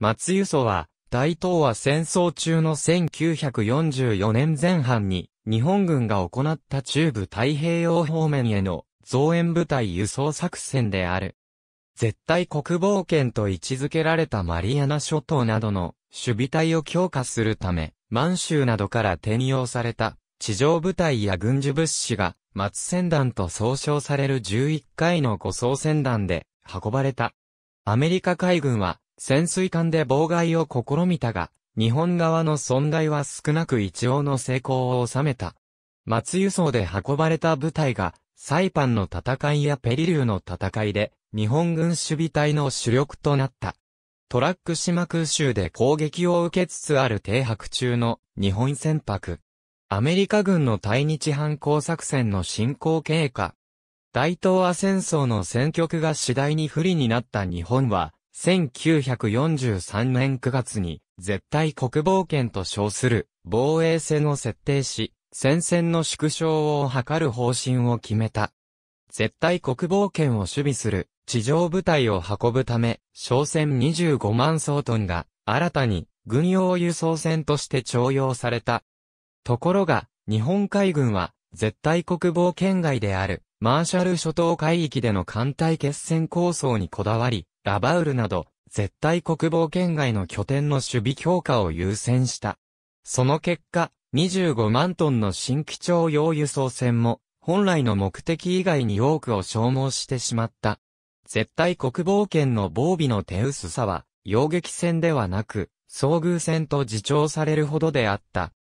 松輸送は、大東亜戦争中の1944年前半に、日本軍が行った中部太平洋方面への増援部隊輸送作戦である。絶対国防圏と位置づけられたマリアナ諸島などの守備隊を強化するため、満州などから転用された地上部隊や軍事物資が松船団と総称される11回の護送船団で運ばれた。アメリカ海軍は潜水艦で妨害を試みたが、日本側の損害は少なく一応の成功を収めた。松輸送で運ばれた部隊が、サイパンの戦いやペリリューの戦いで、日本軍守備隊の主力となった。トラック島空襲で攻撃を受けつつある停泊中の日本船舶。アメリカ軍の対日反抗作戦の進行経過。大東亜戦争の戦局が次第に不利になった日本は、1943年9月に、絶対国防圏と称する防衛線を設定し、戦線の縮小を図る方針を決めた。絶対国防圏を守備する地上部隊を運ぶため、商船25万総トンが新たに軍用輸送船として徴用された。ところが、日本海軍は絶対国防圏外であるマーシャル諸島海域での艦隊決戦構想にこだわり、ラバウルなど、絶対国防圏外の拠点の守備強化を優先した。その結果、25万トンの新基調用輸送船も、本来の目的以外に多くを消耗してしまった。絶対国防圏の防備の手薄さは、洋撃戦ではなく、遭遇戦と自重されるほどであった。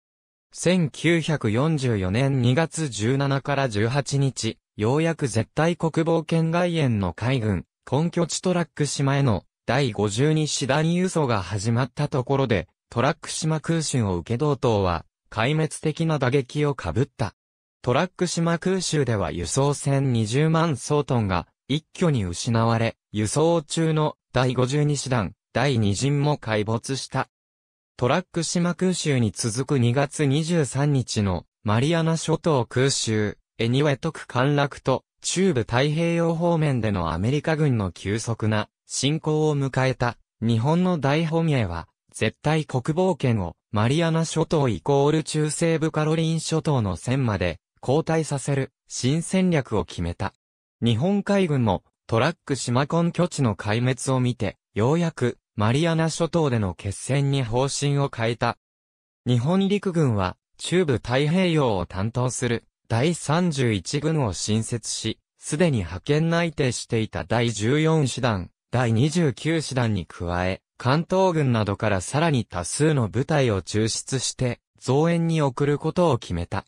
1944年2月17から18日、ようやく絶対国防圏外縁の海軍、根拠地トラック島への第52師団輸送が始まったところで、トラック島空襲を受け同党は、壊滅的な打撃を被った。トラック島空襲では輸送船20万総トンが一挙に失われ、輸送中の第52師団、第2陣も壊没した。トラック島空襲に続く2月23日のマリアナ諸島空襲、エニウェトク陥落と中部太平洋方面でのアメリカ軍の急速な進行を迎えた日本の大本営は、絶対国防圏をマリアナ諸島イコール中西部カロリン諸島の線まで交代させる新戦略を決めた。日本海軍もトラック島根拠地の壊滅を見て、ようやくマリアナ諸島での決戦に方針を変えた。日本陸軍は中部太平洋を担当する第31軍を新設し、すでに派遣内定していた第14師団、第29師団に加え、関東軍などからさらに多数の部隊を抽出して、増援に送ることを決めた。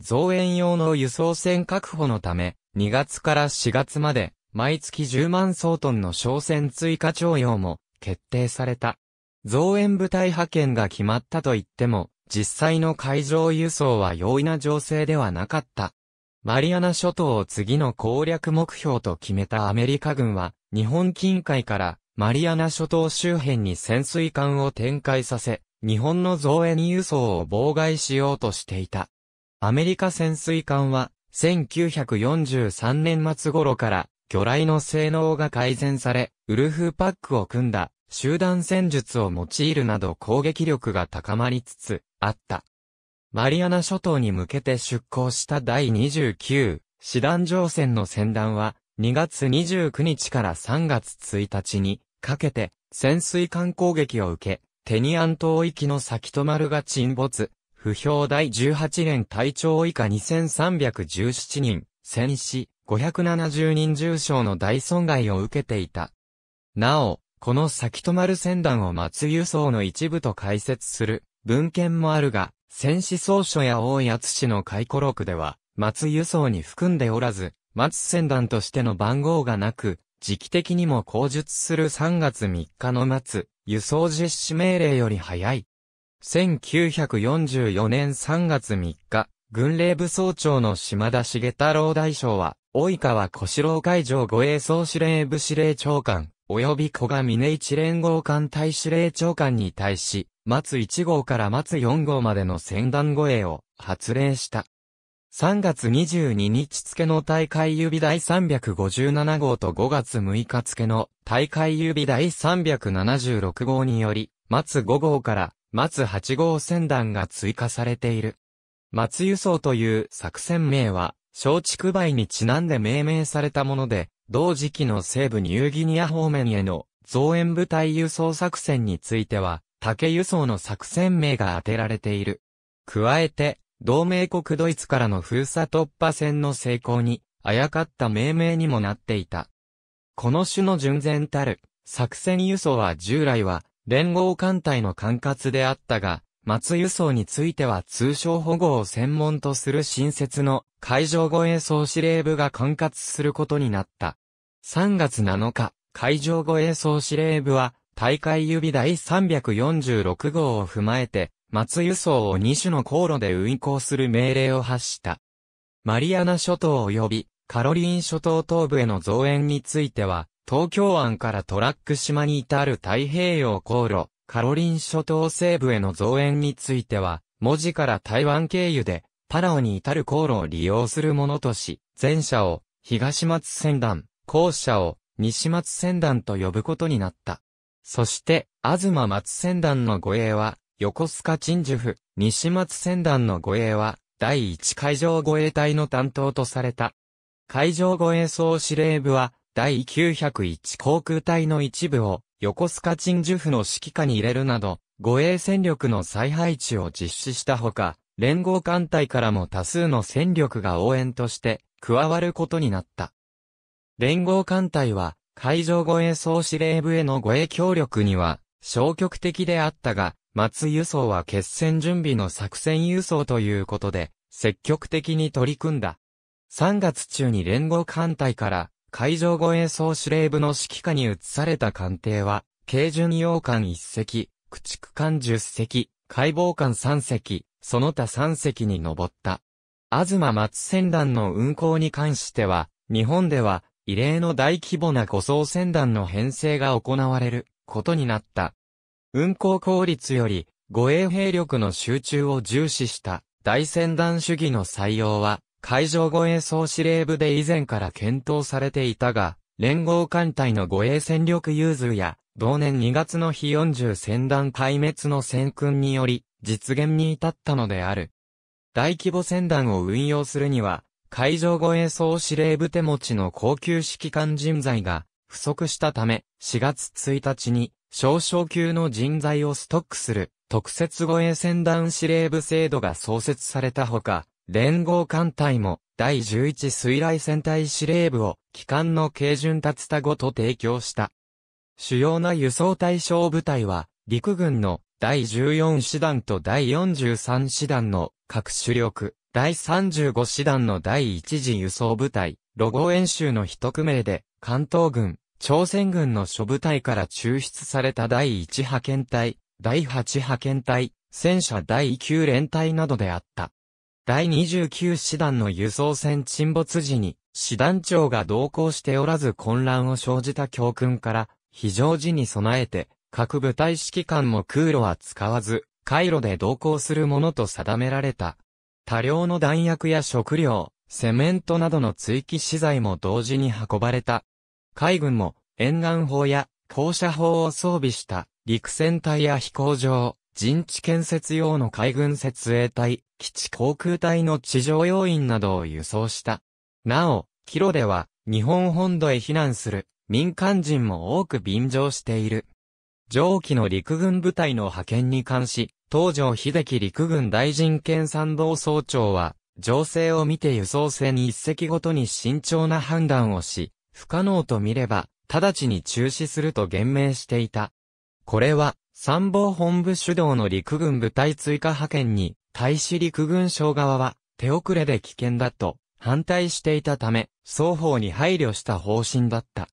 増援用の輸送船確保のため、2月から4月まで、毎月10万総トンの商船追加徴用も決定された。増援部隊派遣が決まったと言っても、実際の海上輸送は容易な情勢ではなかった。マリアナ諸島を次の攻略目標と決めたアメリカ軍は、日本近海からマリアナ諸島周辺に潜水艦を展開させ、日本の造園輸送を妨害しようとしていた。アメリカ潜水艦は、1943年末頃から魚雷の性能が改善され、ウルフパックを組んだ集団戦術を用いるなど攻撃力が高まりつつあった。マリアナ諸島に向けて出港した第29師団乗船の船団は2月29日から3月1日にかけて潜水艦攻撃を受け、テニアン島域の先止まるが沈没、不評第18年隊長以下2317人、戦死、570人重傷の大損害を受けていた。なお、この先止まる船団を松輸送の一部と解説する文献もあるが、戦死総書や大谷氏の回顧録では、松輸送に含んでおらず、松船団としての番号がなく、時期的にも口述する3月3日の末、輸送実施命令より早い。1944年3月3日、軍令部総長の島田茂太郎大将は、井川小四郎会場護衛総司令部司令長官、及び小賀峰一連合艦隊司令長官に対し、松1号から松4号までの戦団護衛を発令した。3月22日付の大会指第357号と5月6日付の大会指第376号により、松5号から松8号船団が追加されている。松輸送という作戦名は、松竹梅にちなんで命名されたもので、同時期の西部ニューギニア方面への増援部隊輸送作戦については、竹輸送の作戦名が当てられている。加えて、同盟国ドイツからの封鎖突破戦の成功に、あやかった命名にもなっていた。この種の純然たる、作戦輸送は従来は、連合艦隊の管轄であったが、松輸送については通商保護を専門とする新設の海上護衛総司令部が管轄することになった。3月7日、海上護衛総司令部は大会指第346号を踏まえて、松輸送を2種の航路で運航する命令を発した。マリアナ諸島及びカロリン諸島東部への増援については、東京湾からトラック島に至る太平洋航路、カロリン諸島西部への増援については、文字から台湾経由で、パラオに至る航路を利用するものとし、前者を、東松船団、後者を、西松船団と呼ぶことになった。そして、東松船団の護衛は、横須賀鎮守府、西松船団の護衛は、第1海上護衛隊の担当とされた。海上護衛総司令部は、第901航空隊の一部を、横須賀鎮守府の指揮下に入れるなど、護衛戦力の再配置を実施したほか、連合艦隊からも多数の戦力が応援として加わることになった。連合艦隊は、海上護衛総司令部への護衛協力には消極的であったが、松輸送は決戦準備の作戦輸送ということで、積極的に取り組んだ。3月中に連合艦隊から海上護衛総司令部の指揮下に移された艦艇は、軽巡洋艦1隻、駆逐艦10隻、解剖艦3隻、その他3隻に上った。東松船団の運航に関しては、日本では、異例の大規模な護送船団の編成が行われることになった。運航効率より、護衛兵力の集中を重視した大船団主義の採用は、海上護衛総司令部で以前から検討されていたが、連合艦隊の護衛戦力融通や、同年2月の日40戦団壊滅の戦訓により、実現に至ったのである。大規模戦団を運用するには、海上護衛総司令部手持ちの高級指揮官人材が不足したため、4月1日に少々級の人材をストックする特設護衛戦団司令部制度が創設されたほか、連合艦隊も、第11水雷戦隊司令部を、機関の軽巡達タごと提供した。主要な輸送対象部隊は、陸軍の第14師団と第43師団の各主力、第35師団の第1次輸送部隊、ロゴ演習の一組名で、関東軍、朝鮮軍の諸部隊から抽出された第1派遣隊、第8派遣隊、戦車第9連隊などであった。第29師団の輸送船沈没時に、師団長が同行しておらず混乱を生じた教訓から、非常時に備えて、各部隊指揮官も空路は使わず、回路で同行するものと定められた。多量の弾薬や食料、セメントなどの追記資材も同時に運ばれた。海軍も沿岸砲や高射砲を装備した陸戦隊や飛行場、陣地建設用の海軍設営隊、基地航空隊の地上要員などを輸送した。なお、キロでは、日本本土へ避難する民間人も多く便乗している。上記の陸軍部隊の派遣に関し、東条秀樹陸軍大臣兼参謀総長は、情勢を見て輸送船一隻ごとに慎重な判断をし、不可能と見れば、直ちに中止すると言明していた。これは、参謀本部主導の陸軍部隊追加派遣に、対し陸軍省側は、手遅れで危険だと、反対していたため、双方に配慮した方針だった。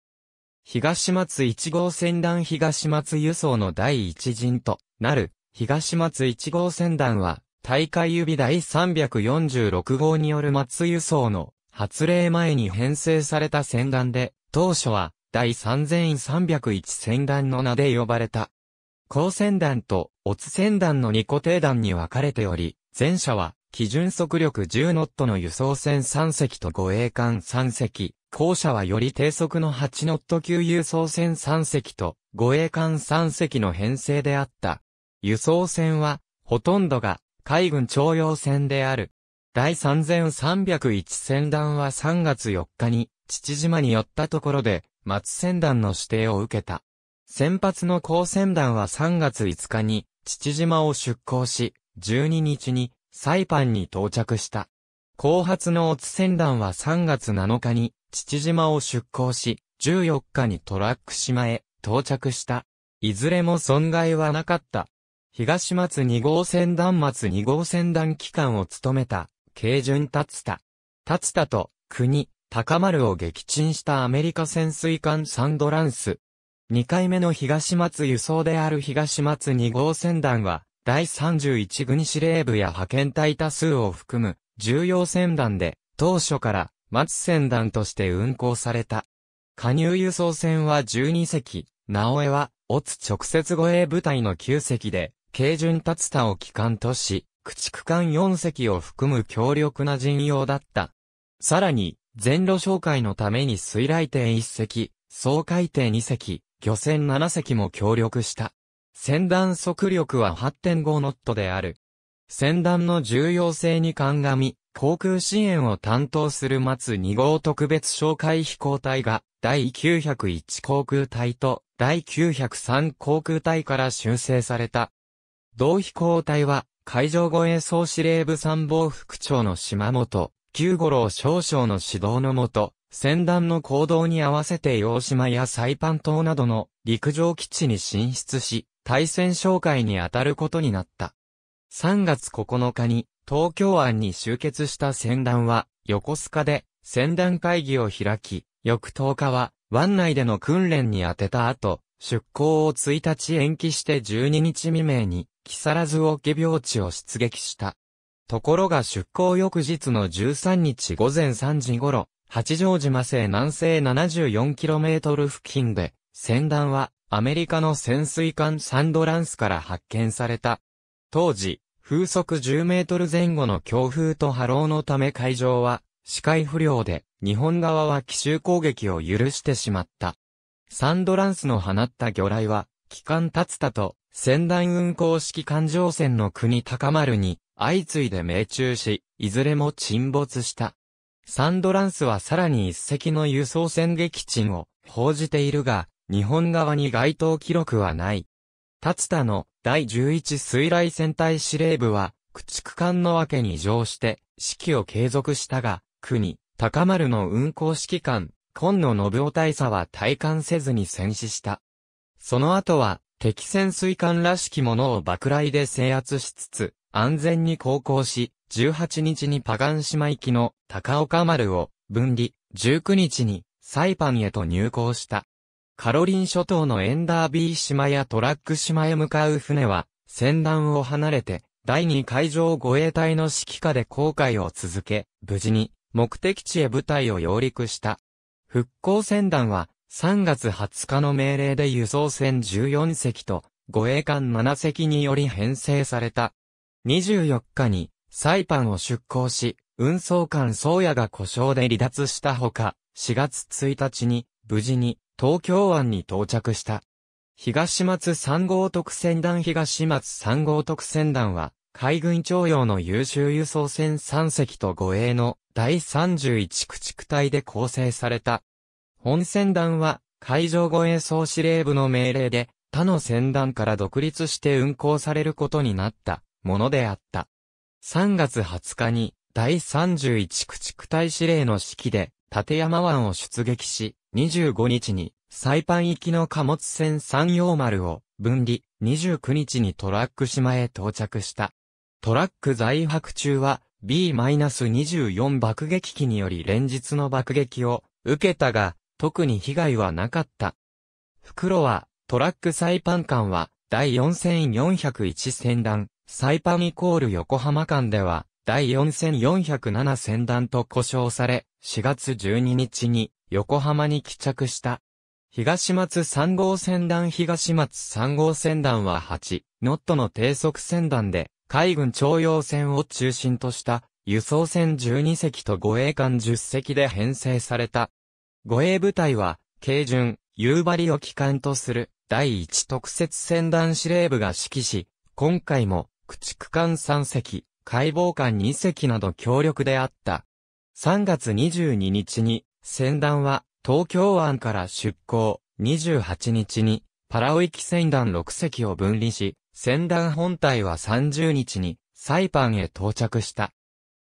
東松1号船団東松輸送の第一陣となる、東松1号船団は、大会指第346号による松輸送の発令前に編成された船団で、当初は第3301船団の名で呼ばれた。光線弾とオツ線弾の二個定弾に分かれており、前者は基準速力10ノットの輸送船3隻と護衛艦3隻、後者はより低速の8ノット級輸送船3隻と護衛艦3隻の編成であった。輸送船はほとんどが海軍徴用船である。第3301船団は3月4日に父島に寄ったところで松船団の指定を受けた。先発の高船団は3月5日に父島を出港し、12日にサイパンに到着した。後発のオツ船団は3月7日に父島を出港し、14日にトラック島へ到着した。いずれも損害はなかった。東松2号船団末2号船団機関を務めた、軽順達田。達田と国、高丸を撃沈したアメリカ潜水艦サンドランス、2回目の東松輸送である東松2号船団は、第31軍司令部や派遣隊多数を含む重要船団で、当初から松船団として運航された。加入輸送船は12隻、直江は、オツ直接護衛部隊の9隻で、軽巡達田を機関とし、駆逐艦4隻を含む強力な陣容だった。さらに、全路紹介のために水雷艇1隻、総海艇2隻、漁船7隻も協力した。船団速力は8.5ノットである。船団の重要性に鑑み、航空支援を担当する松2号特別紹介飛行隊が、第901航空隊と第903航空隊から修正された。同飛行隊は、海上護衛総司令部参謀副長の島本、九五郎少将の指導のもと、戦団の行動に合わせて洋島やサイパン島などの陸上基地に進出し、対戦紹介に当たることになった。3月9日に東京湾に集結した戦団は横須賀で戦団会議を開き、翌10日は湾内での訓練に当てた後、出港を1日延期して12日未明に木更津沖病地を出撃した。ところが出港翌日の13日午前3時頃、八丈島西南西 74km 付近で、船団はアメリカの潜水艦サンドランスから発見された。当時、風速10メートル前後の強風と波浪のため海上は視界不良で、日本側は奇襲攻撃を許してしまった。サンドランスの放った魚雷は、機関立つたと、船団運航式艦上船の国高丸に、相次いで命中し、いずれも沈没した。サンドランスはさらに一隻の輸送船撃沈を報じているが、日本側に該当記録はない。ツ田の第11水雷戦隊司令部は、駆逐艦のわけに乗して、指揮を継続したが、国、高丸の運航指揮官、今野信夫大佐は退感せずに戦死した。その後は、敵潜水艦らしきものを爆雷で制圧しつつ、安全に航行し、18日にパガン島行きの高岡丸を分離、19日にサイパンへと入港した。カロリン諸島のエンダービー島やトラック島へ向かう船は、船団を離れて、第2海上護衛隊の指揮下で航海を続け、無事に目的地へ部隊を揚陸した。復興船団は、3月20日の命令で輸送船14隻と、護衛艦7隻により編成された。24日に、サイパンを出港し、運送艦宗谷が故障で離脱したほか、4月1日に、無事に、東京湾に到着した。東松3号特船団東松3号特船団は、海軍徴用の優秀輸送船3隻と護衛の第31駆逐隊で構成された。本船団は、海上護衛総司令部の命令で、他の船団から独立して運航されることになった。ものであった。3月20日に、第31駆逐隊司令の指揮で、立山湾を出撃し、25日に、サイパン行きの貨物船山陽丸を分離、29日にトラック島へ到着した。トラック在泊中は B-24 爆撃機により連日の爆撃を受けたが、特に被害はなかった。袋は、トラックサイパン艦は、第4401戦団、サイパンイコール横浜間では、第4407船団と呼称され、4月12日に横浜に帰着した。東松3号船団東松3号船団は8、ノットの低速船団で、海軍徴用船を中心とした、輸送船12隻と護衛艦10隻で編成された。護衛部隊は、軽巡、夕張を機関とする、第1特設船団司令部が指揮し、今回も、駆逐艦3隻、解剖艦2隻など強力であった。3月22日に、船団は東京湾から出港、28日にパラオ行き船団6隻を分離し、船団本体は30日にサイパンへ到着した。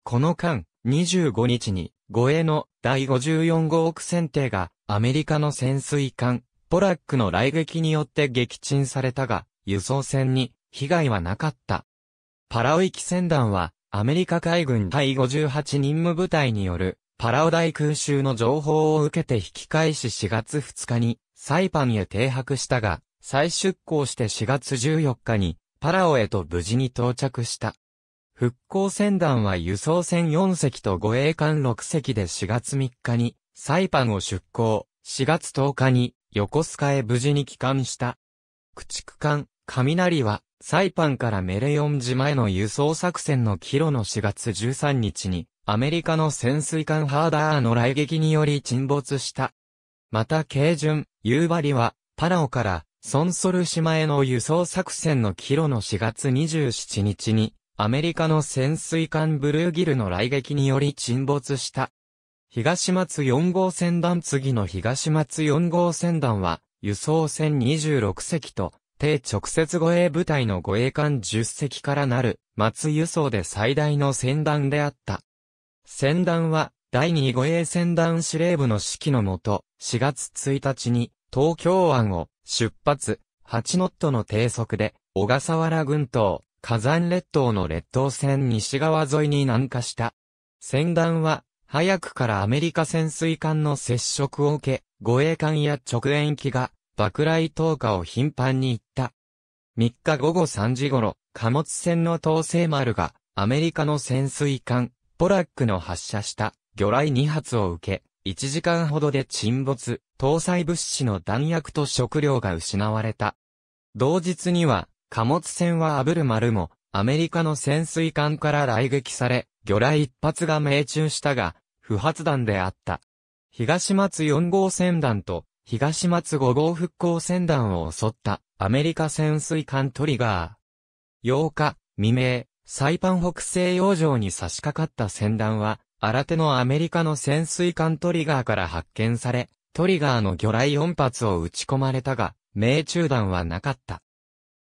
この間、25日に護衛の第54号億船艇がアメリカの潜水艦ポラックの来撃によって撃沈されたが、輸送船に被害はなかった。パラオ行き船団は、アメリカ海軍第58任務部隊による、パラオ大空襲の情報を受けて引き返し4月2日に、サイパンへ停泊したが、再出港して4月14日に、パラオへと無事に到着した。復興船団は輸送船4隻と護衛艦6隻で4月3日に、サイパンを出港、4月10日に、横須賀へ無事に帰還した。駆逐艦、雷は、サイパンからメレヨン島への輸送作戦の帰路の4月13日に、アメリカの潜水艦ハーダーの雷撃により沈没した。また、軽巡、夕張は、パラオから、ソンソル島への輸送作戦の帰路の4月27日に、アメリカの潜水艦ブルーギルの雷撃により沈没した。東松4号船団次の東松4号船団は、輸送船26隻と帝直接護衛部隊の護衛艦10隻からなる、松輸送で最大の船団であった。船団は、第2護衛船団司令部の指揮のもと、4月1日に、東京湾を出発、8ノットの低速で、小笠原群島、火山列島の列島線西側沿いに南下した。船団は、早くからアメリカ潜水艦の接触を受け、護衛艦や直縁機が爆雷投下を頻繁に行った。3日午後3時頃、貨物船の東西丸が、アメリカの潜水艦、ポラックの発射した、魚雷2発を受け、1時間ほどで沈没、搭載物資の弾薬と食料が失われた。同日には、貨物船はアブルも、アメリカの潜水艦から雷撃され、魚雷一発が命中したが、不発弾であった。東松4号船団と東松5号復興船団を襲ったアメリカ潜水艦トリガー。8日、未明、サイパン北西洋上に差し掛かった船団は、新手のアメリカの潜水艦トリガーから発見され、トリガーの魚雷4発を撃ち込まれたが、命中弾はなかった。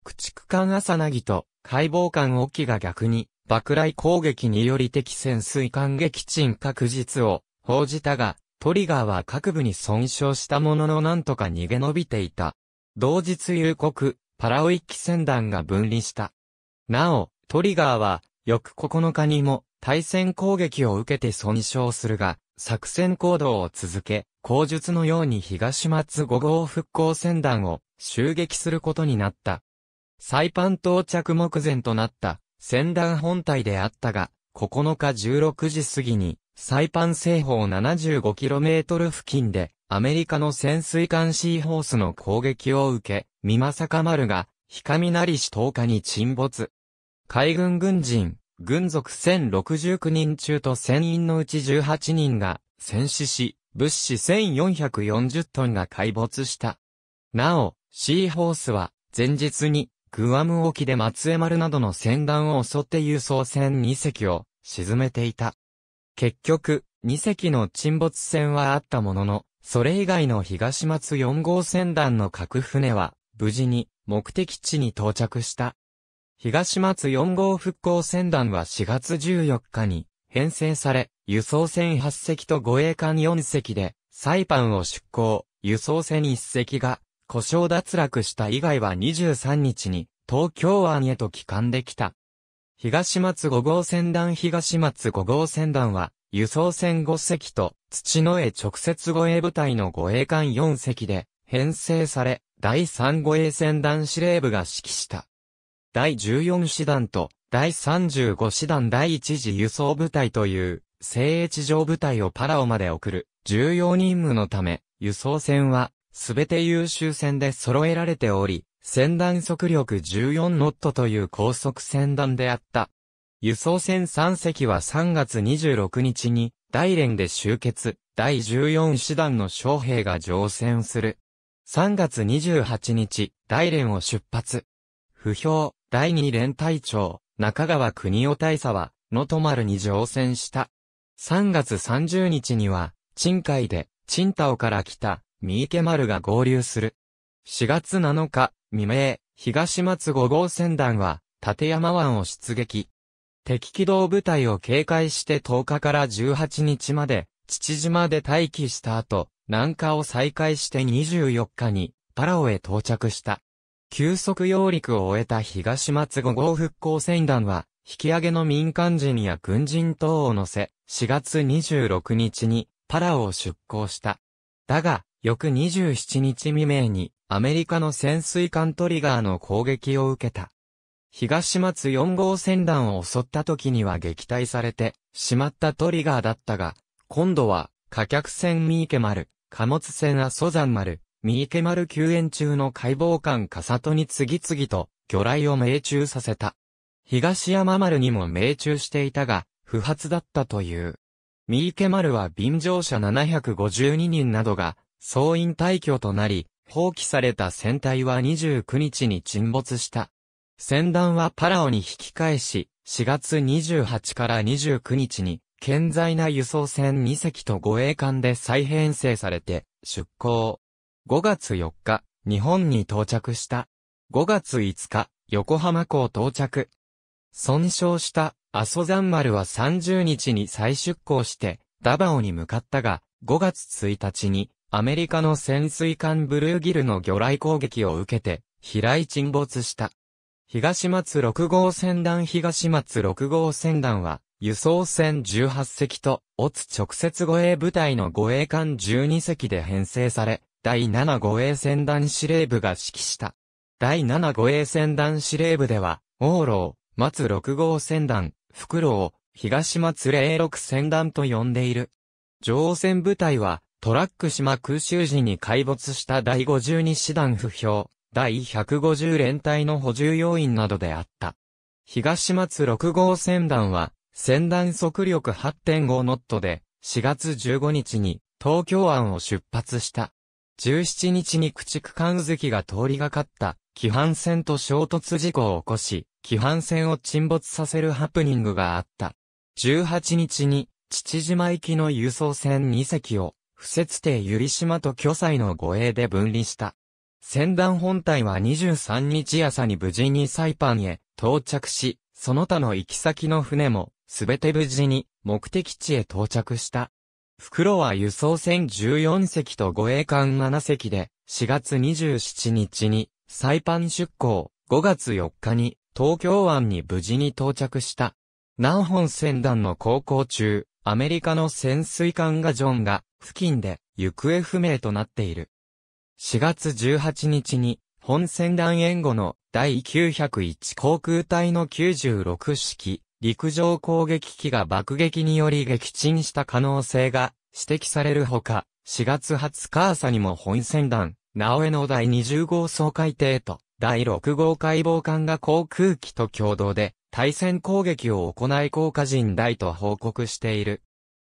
駆逐艦朝なぎと解剖艦沖が逆に、爆雷攻撃により敵潜水艦撃沈確実を報じたが、トリガーは各部に損傷したもののなんとか逃げ延びていた。同日夕刻、パラオ一機船団が分離した。なお、トリガーは、翌9日にも、対戦攻撃を受けて損傷するが、作戦行動を続け、口述のように東松5号復興船団を襲撃することになった。サイパン到着目前となった船団本体であったが、9日16時過ぎにサイパン西方 75km 付近で、アメリカの潜水艦シーホースの攻撃を受け、美正丸が、ひかみなりし10日に沈没。海軍軍人、軍属1069人中と船員のうち18人が、戦死し、物資1440トンが壊没した。なお、シーホースは、前日に、グアム沖で松江丸などの船団を襲って輸送船2隻を沈めていた。結局、2隻の沈没船はあったものの、それ以外の東松4号船団の各船は、無事に目的地に到着した。東松4号復興船団は4月14日に編成され、輸送船8隻と護衛艦4隻で、サイパンを出港、輸送船1隻が、故障脱落した以外は23日に、東京湾へと帰還できた。東松5号船団東松5号船団は、輸送船5隻と、土の絵直接護衛部隊の護衛艦4隻で、編成され、第3護衛船団司令部が指揮した。第14師団と、第35師団第1次輸送部隊という、精鋭地上部隊をパラオまで送る、重要任務のため、輸送船は、すべて優秀船で揃えられており、船団速力14ノットという高速船団であった。輸送船3隻は3月26日に大連で集結、第14師団の将兵が乗船する。3月28日、大連を出発。不評、第2連隊長、中川国夫大佐は、のと丸に乗船した。3月30日には、鎮海で、鎮太タから来た、三池丸が合流する。4月7日、未明、東松5号船団は、立山湾を出撃。敵機動部隊を警戒して10日から18日まで、父島で待機した後、南下を再開して24日に、パラオへ到着した。急速揚陸を終えた東松5号復興船団は、引き上げの民間人や軍人等を乗せ、4月26日にパラオを出港した。だが、翌27日未明に、アメリカの潜水艦トリガーの攻撃を受けた。東松4号船団を襲った時には撃退されてしまったトリガーだったが、今度は、火客船三池丸、貨物船阿蘇山丸、三池丸救援中の解剖官笠戸に次々と魚雷を命中させた。東山丸にも命中していたが、不発だったという。三池丸は便乗者752人などが、総員退去となり、放棄された船体は29日に沈没した。船団はパラオに引き返し、4月28から29日に、健在な輸送船2隻と護衛艦で再編成されて、出港。5月4日、日本に到着した。5月5日、横浜港到着。損傷した阿蘇山丸は30日に再出港して、ダバオに向かったが、5月1日にアメリカの潜水艦ブルーギルの魚雷攻撃を受けて、飛来沈没した。東松6号船団東松6号船団は、輸送船18隻と、オツ直接護衛部隊の護衛艦12隻で編成され、第7護衛船団司令部が指揮した。第7護衛船団司令部では、王老、松6号船団、福老、東松06船団と呼んでいる。乗船部隊は、トラック島空襲時に壊没した第52師団不評、第150連隊の補充要員などであった。東松6号船団は、船団速力8.5ノットで、4月15日に東京湾を出発した。17日に駆逐艦きが通りがかった、規範船と衝突事故を起こし、規範船を沈没させるハプニングがあった。18日に、父島行きの輸送船2隻を、不設定百合島と巨祭の護衛で分離した。船団本体は23日朝に無事にサイパンへ到着し、その他の行き先の船も、すべて無事に目的地へ到着した。袋は輸送船14隻と護衛艦7隻で、4月27日にサイパン出港、5月4日に東京湾に無事に到着した。南本船団の航行中、アメリカの潜水艦がジョンが付近で行方不明となっている。4月18日に、本船団援護の第901航空隊の96式陸上攻撃機が爆撃により撃沈した可能性が指摘されるほか、4月20日朝にも本船団、直江の第20号総海艇と第6号解剖艦が航空機と共同で対戦攻撃を行い降下人大と報告している。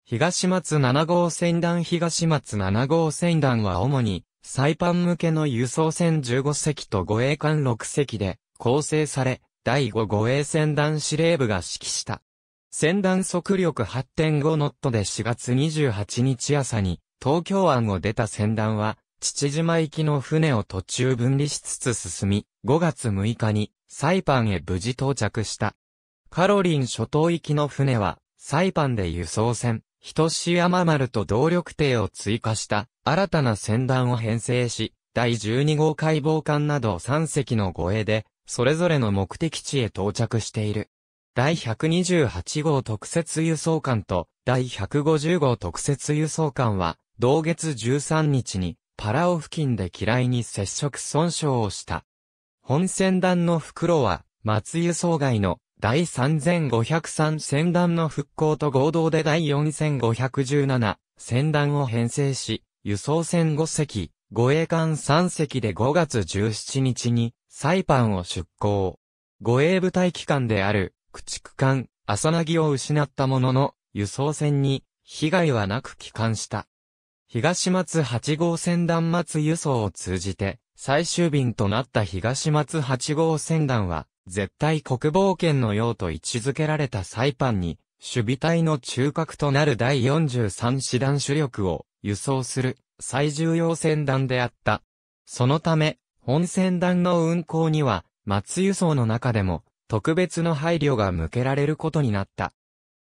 東松7号船団東松7号船団は主に、サイパン向けの輸送船15隻と護衛艦6隻で構成され、第5護衛船団司令部が指揮した。船団速力8.5ノットで4月28日朝に東京湾を出た船団は、父島行きの船を途中分離しつつ進み、5月6日にサイパンへ無事到着した。カロリン諸島行きの船は、サイパンで輸送船、人志山丸と動力艇を追加した新たな船団を編成し、第12号解剖艦など3隻の護衛で、それぞれの目的地へ到着している。第128号特設輸送艦と第150号特設輸送艦は、同月13日にパラオ付近で嫌いに接触損傷をした。本船団の袋は、松輸送外の第3503戦団の復興と合同で第4517戦団を編成し、輸送船5隻、護衛艦3隻で5月17日にサイパンを出港。護衛部隊機関である駆逐艦、朝なぎを失ったものの、輸送船に被害はなく帰還した。東松8号船団末輸送を通じて、最終便となった東松8号船団は、絶対国防圏のようと位置づけられたサイパンに、守備隊の中核となる第43師団主力を輸送する最重要船団であった。そのため、本船団の運航には、松輸送の中でも、特別の配慮が向けられることになった。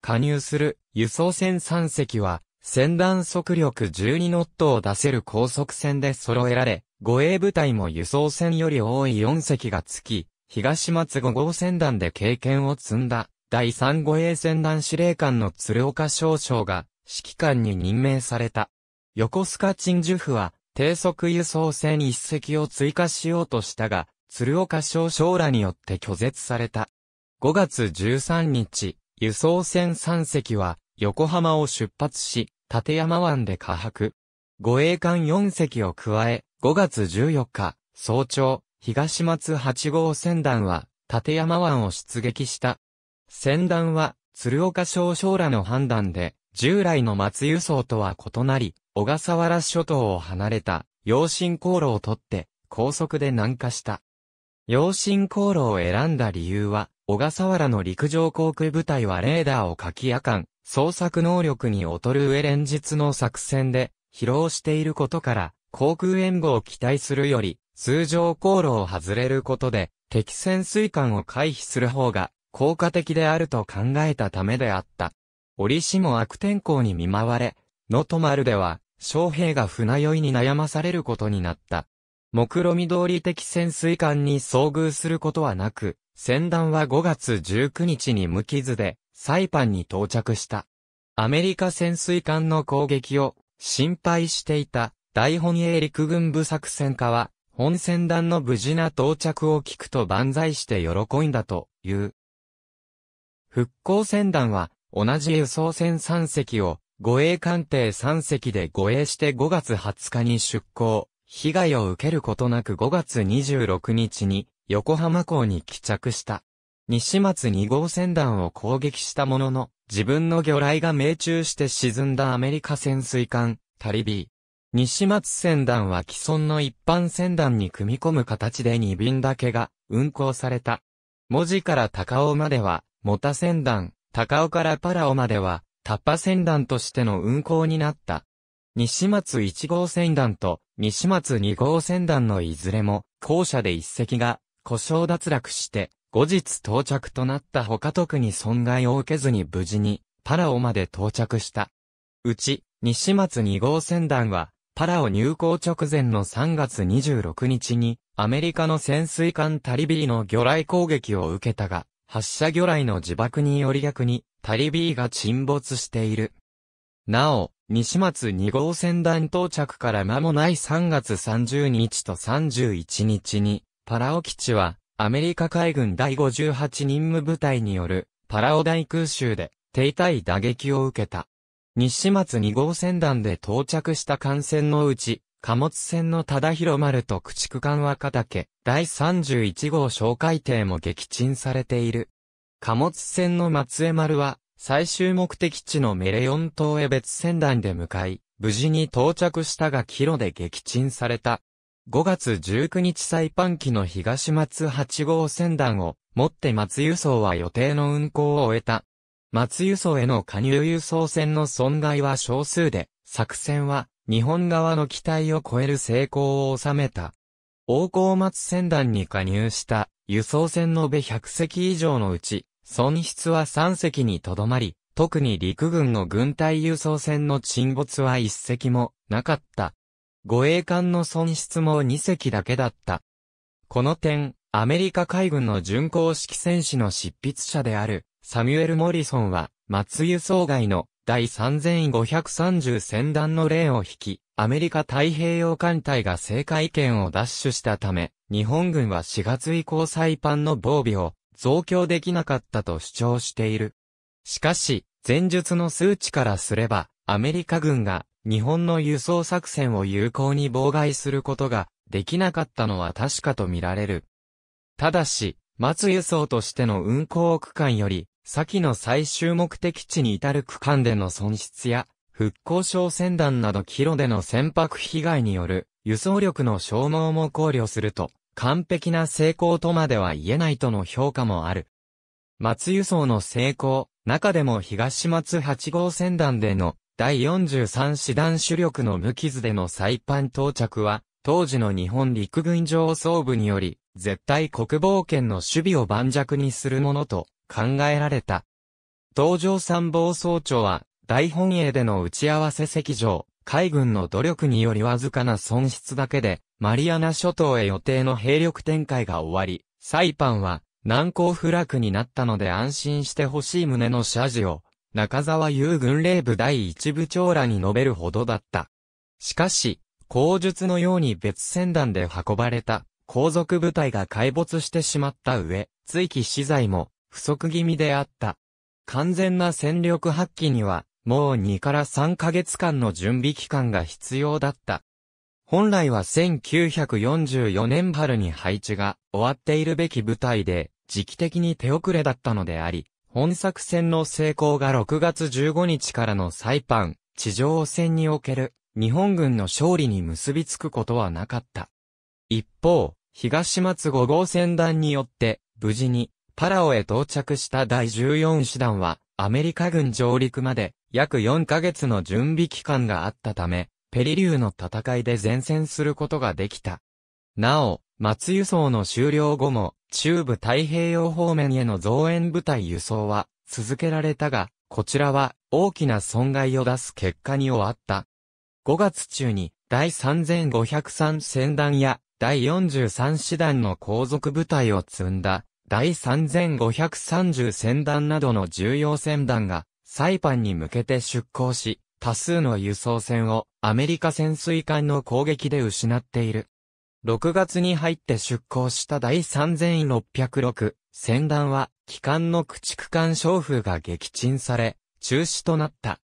加入する輸送船3隻は、船団速力12ノットを出せる高速船で揃えられ、護衛部隊も輸送船より多い4隻がつき、東松5号船団で経験を積んだ、第3護衛船団司令官の鶴岡少将が、指揮官に任命された。横須賀鎮守府は、低速輸送船一隻を追加しようとしたが、鶴岡少将らによって拒絶された。5月13日、輸送船3隻は、横浜を出発し、立山湾で下泊。護衛艦4隻を加え、5月14日、早朝、東松八号船団は、立山湾を出撃した。船団は、鶴岡少将らの判断で、従来の松輸送とは異なり、小笠原諸島を離れた、養親航路を取って、高速で南下した。養親航路を選んだ理由は、小笠原の陸上航空部隊はレーダーを書き夜間、捜索能力に劣る上連日の作戦で、疲労していることから、航空援護を期待するより、通常航路を外れることで、敵潜水艦を回避する方が効果的であると考えたためであった。折しも悪天候に見舞われ、とま丸では、将兵が船酔いに悩まされることになった。目論見通り敵潜水艦に遭遇することはなく、船団は5月19日に無傷で、サイパンに到着した。アメリカ潜水艦の攻撃を心配していた大本営陸軍部作戦家は本船団の無事な到着を聞くと万歳して喜んだという。復興船団は、同じ輸送船3隻を、護衛艦艇3隻で護衛して5月20日に出港、被害を受けることなく5月26日に、横浜港に帰着した。西松2号船団を攻撃したものの、自分の魚雷が命中して沈んだアメリカ潜水艦、タリビー。西松船団は既存の一般船団に組み込む形で2便だけが運航された。文字から高尾までは、モタ船団、高尾からパラオまでは、タッパ船団としての運航になった。西松1号船団と西松2号船団のいずれも、校舎で一隻が故障脱落して、後日到着となった他特に損害を受けずに無事に、パラオまで到着した。うち、西松2号船団は、パラオ入港直前の3月26日に、アメリカの潜水艦タリビーの魚雷攻撃を受けたが、発射魚雷の自爆により逆に、タリビーが沈没している。なお、西松2号船団到着から間もない3月30日と31日に、パラオ基地は、アメリカ海軍第58任務部隊による、パラオ大空襲で、停滞打撃を受けた。西松2号船団で到着した艦船のうち、貨物船の忠広丸と駆逐艦若竹、第31号小海艇も撃沈されている。貨物船の松江丸は、最終目的地のメレオン島へ別船団で向かい、無事に到着したがキロで撃沈された。5月19日サイパン機の東松8号船団を持って松輸送は予定の運行を終えた。松輸送への加入輸送船の損害は少数で、作戦は日本側の期待を超える成功を収めた。王光松船団に加入した輸送船延べ100隻以上のうち、損失は3隻にとどまり、特に陸軍の軍隊輸送船の沈没は1隻もなかった。護衛艦の損失も2隻だけだった。この点、アメリカ海軍の巡航式戦士の執筆者であるサミュエル・モリソンは、松輸送外の第3530戦団の例を引き、アメリカ太平洋艦隊が正解権を奪取したため、日本軍は4月以降サイパンの防備を増強できなかったと主張している。しかし、前述の数値からすれば、アメリカ軍が日本の輸送作戦を有効に妨害することができなかったのは確かとみられる。ただし、松輸送としての運航区間より先の最終目的地に至る区間での損失や、復興商船団などキロでの船舶被害による輸送力の消耗も考慮すると、完璧な成功とまでは言えないとの評価もある。松輸送の成功、中でも東松8号船団での第43師団主力の無傷での再犯到着は、当時の日本陸軍上層部により、絶対国防圏の守備を盤石にするものと考えられた。東上参謀総長は、大本営での打ち合わせ席上、海軍の努力によりわずかな損失だけで、マリアナ諸島へ予定の兵力展開が終わり、サイパンは難攻不落になったので安心してほしい旨の謝辞を、中沢優軍令部第一部長らに述べるほどだった。しかし、口述のように別船団で運ばれた、後続部隊が壊没してしまった上、追記資材も、不足気味であった。完全な戦力発揮には、もう2から3ヶ月間の準備期間が必要だった。本来は1944年春に配置が終わっているべき部隊で、時期的に手遅れだったのであり、本作戦の成功が6月15日からのサイパン、地上戦における日本軍の勝利に結びつくことはなかった。一方、東松5号船団によって、無事にパラオへ到着した第14師団は、アメリカ軍上陸まで約4ヶ月の準備期間があったため、ペリリューの戦いで前線することができた。なお、松輸送の終了後も、中部太平洋方面への増援部隊輸送は続けられたが、こちらは大きな損害を出す結果に終わった。5月中に第3503戦団や第43師団の後続部隊を積んだ第3530船団などの重要船団が、サイパンに向けて出港し、多数の輸送船をアメリカ潜水艦の攻撃で失っている。6月に入って出港した第3606船団は、機関の駆逐艦勝風が撃沈され、中止となった。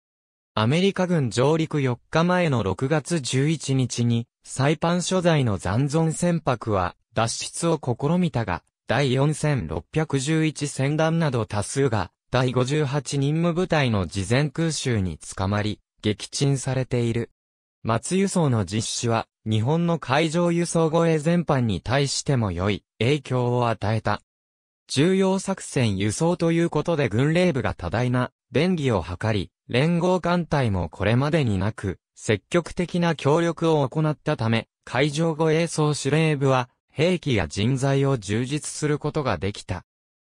アメリカ軍上陸4日前の6月11日に、サイパン所在の残存船舶は脱出を試みたが、第4611戦団など多数が、第58任務部隊の事前空襲に捕まり、撃沈されている。松輸送の実施は、日本の海上輸送護衛全般に対しても良い影響を与えた。重要作戦輸送ということで軍令部が多大な便宜を図り、連合艦隊もこれまでになく、積極的な協力を行ったため、海上護衛総司令部は、兵器や人材を充実することができた。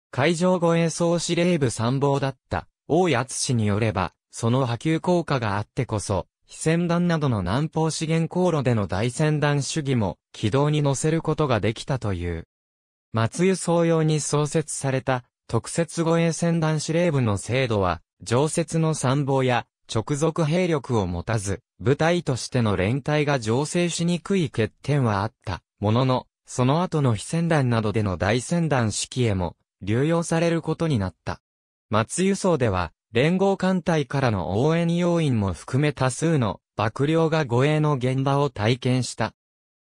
海上護衛総司令部参謀だった、大谷篤氏によれば、その波及効果があってこそ、非戦団などの南方資源航路での大船団主義も軌道に乗せることができたという。松湯総用に創設された特設護衛船団司令部の制度は、常設の参謀や直属兵力を持たず、部隊としての連帯が醸成しにくい欠点はあったものの、その後の非戦団などでの大戦団式へも流用されることになった。松輸送では、連合艦隊からの応援要員も含め多数の幕僚が護衛の現場を体験した。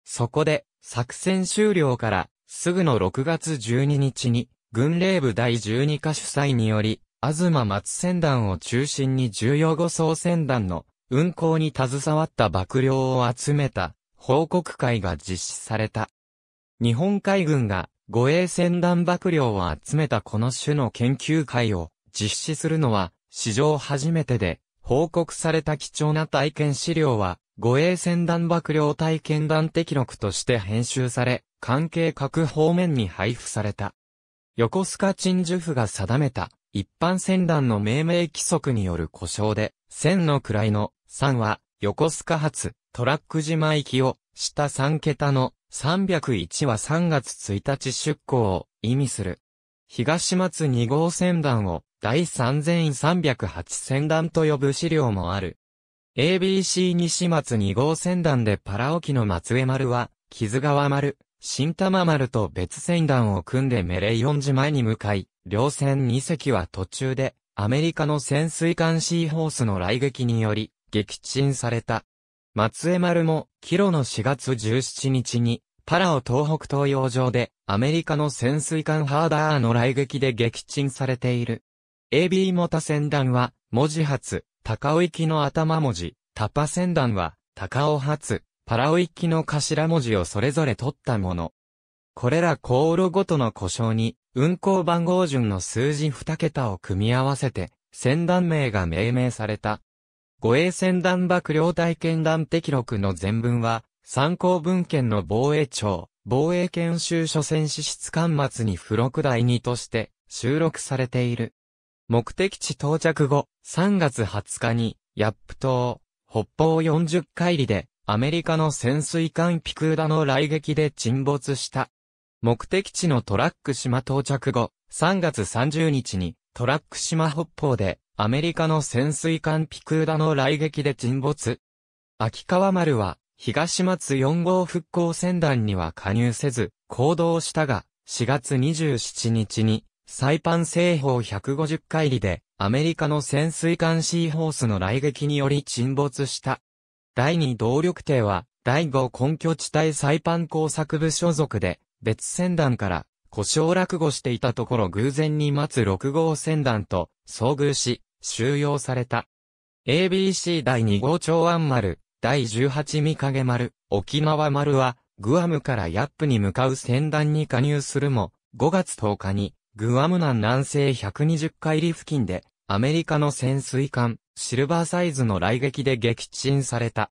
そこで、作戦終了からすぐの6月12日に、軍令部第12課主催により、東松船団を中心に重要護送船団の運航に携わった幕僚を集めた報告会が実施された。日本海軍が護衛船弾爆量を集めたこの種の研究会を実施するのは史上初めてで、報告された貴重な体験資料は、護衛船弾爆量体験団的録として編集され、関係各方面に配布された。横須賀鎮守府が定めた、一般船団の命名規則による故障で、千の位の3は、横須賀発、トラック島行きを、下3桁の301は3月1日出港を意味する。東松2号船団を第3308船団と呼ぶ資料もある。ABC 西松2号船団でパラ沖の松江丸は、木津川丸、新玉丸と別船団を組んでメレイ4時前に向かい、両船2隻は途中で、アメリカの潜水艦シーホースの来撃により、撃沈された。松江丸も、キロの4月17日に、パラオ東北東洋上で、アメリカの潜水艦ハーダーの来撃で撃沈されている。AB モタ船団は、文字発、高尾行きの頭文字、タパ船団は、高尾発、パラオ行きの頭文字をそれぞれ取ったもの。これら航路ごとの故障に、運航番号順の数字2桁を組み合わせて、船団名が命名された。護衛船団幕僚体験団的録の全文は、参考文献の防衛庁、防衛研修所詮史室刊末に付録第2として収録されている。目的地到着後、3月20日に、ヤップ島、北方40海里で、アメリカの潜水艦ピクーダの来撃で沈没した。目的地のトラック島到着後、3月30日に、トラック島北方で、アメリカの潜水艦ピクーダの来撃で沈没。秋川丸は、東松4号復興船団には加入せず、行動したが、4月27日に、サイパン西方150海里で、アメリカの潜水艦シーホースの来撃により沈没した。第2動力艇は、第5根拠地帯サイパン工作部所属で、別船団から、故障落語していたところ偶然に待つ6号船団と遭遇し、収容された。ABC 第2号長安丸、第18三影丸、沖縄丸は、グアムからヤップに向かう船団に加入するも、5月10日に、グアム南南西120海里付近で、アメリカの潜水艦、シルバーサイズの雷撃で撃沈された。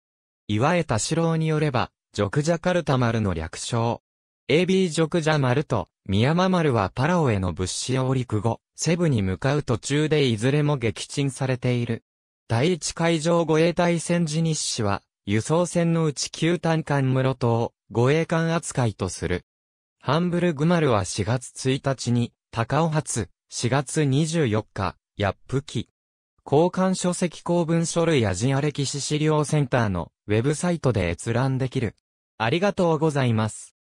岩江田四郎によれば、ジョクジャカルタ丸の略称。AB ジョクジャ丸と、ミヤマ丸はパラオへの物資を降陸後、セブに向かう途中でいずれも撃沈されている。第一海上護衛隊戦時日誌は、輸送船のうち旧単艦室島、護衛艦扱いとする。ハンブルグマルは4月1日に、高尾発、4月24日、ヤップ機。交換書籍公文書類アジア歴史資料センターのウェブサイトで閲覧できる。ありがとうございます。